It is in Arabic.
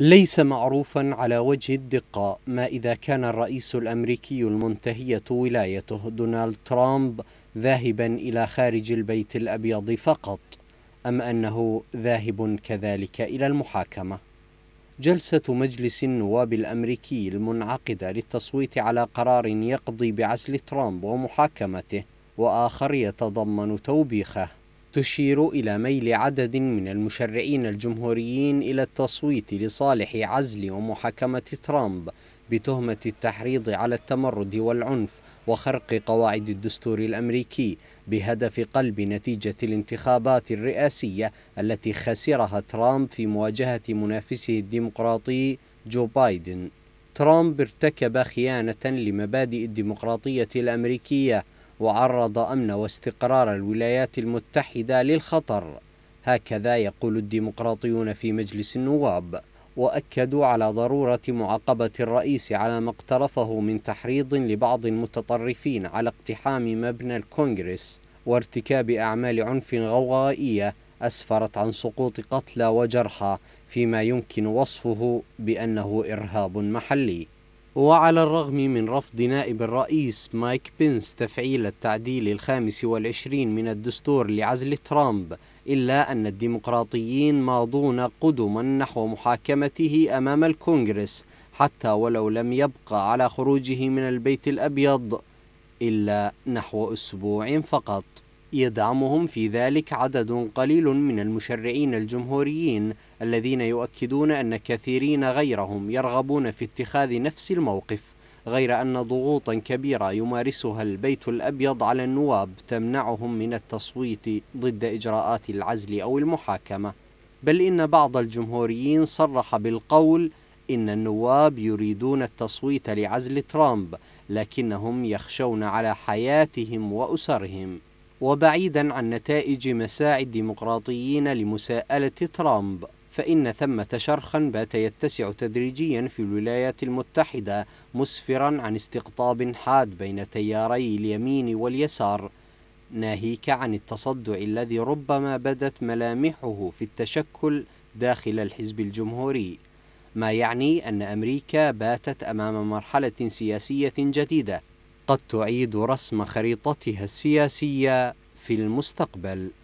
ليس معروفا على وجه الدقة ما إذا كان الرئيس الأمريكي المنتهية ولايته دونالد ترامب ذاهبا إلى خارج البيت الأبيض فقط أم أنه ذاهب كذلك إلى المحاكمة جلسة مجلس النواب الأمريكي المنعقدة للتصويت على قرار يقضي بعزل ترامب ومحاكمته وآخر يتضمن توبيخه تشير إلى ميل عدد من المشرعين الجمهوريين إلى التصويت لصالح عزل ومحاكمة ترامب بتهمة التحريض على التمرد والعنف وخرق قواعد الدستور الأمريكي بهدف قلب نتيجة الانتخابات الرئاسية التي خسرها ترامب في مواجهة منافسه الديمقراطي جو بايدن ترامب ارتكب خيانة لمبادئ الديمقراطية الأمريكية وعرض أمن واستقرار الولايات المتحدة للخطر هكذا يقول الديمقراطيون في مجلس النواب وأكدوا على ضرورة معاقبة الرئيس على ما اقترفه من تحريض لبعض المتطرفين على اقتحام مبنى الكونغرس وارتكاب أعمال عنف غوغائية أسفرت عن سقوط قتلى وجرحى فيما يمكن وصفه بأنه إرهاب محلي وعلى الرغم من رفض نائب الرئيس مايك بينس تفعيل التعديل الخامس والعشرين من الدستور لعزل ترامب إلا أن الديمقراطيين ماضون قدما نحو محاكمته أمام الكونغرس حتى ولو لم يبقى على خروجه من البيت الأبيض إلا نحو أسبوع فقط يدعمهم في ذلك عدد قليل من المشرعين الجمهوريين الذين يؤكدون أن كثيرين غيرهم يرغبون في اتخاذ نفس الموقف غير أن ضغوطا كبيرة يمارسها البيت الأبيض على النواب تمنعهم من التصويت ضد إجراءات العزل أو المحاكمة بل إن بعض الجمهوريين صرح بالقول إن النواب يريدون التصويت لعزل ترامب لكنهم يخشون على حياتهم وأسرهم وبعيدا عن نتائج مساعي الديمقراطيين لمساءلة ترامب فإن ثمة شرخا بات يتسع تدريجيا في الولايات المتحدة مسفرا عن استقطاب حاد بين تياري اليمين واليسار ناهيك عن التصدع الذي ربما بدت ملامحه في التشكل داخل الحزب الجمهوري ما يعني أن أمريكا باتت أمام مرحلة سياسية جديدة قد تعيد رسم خريطتها السياسية في المستقبل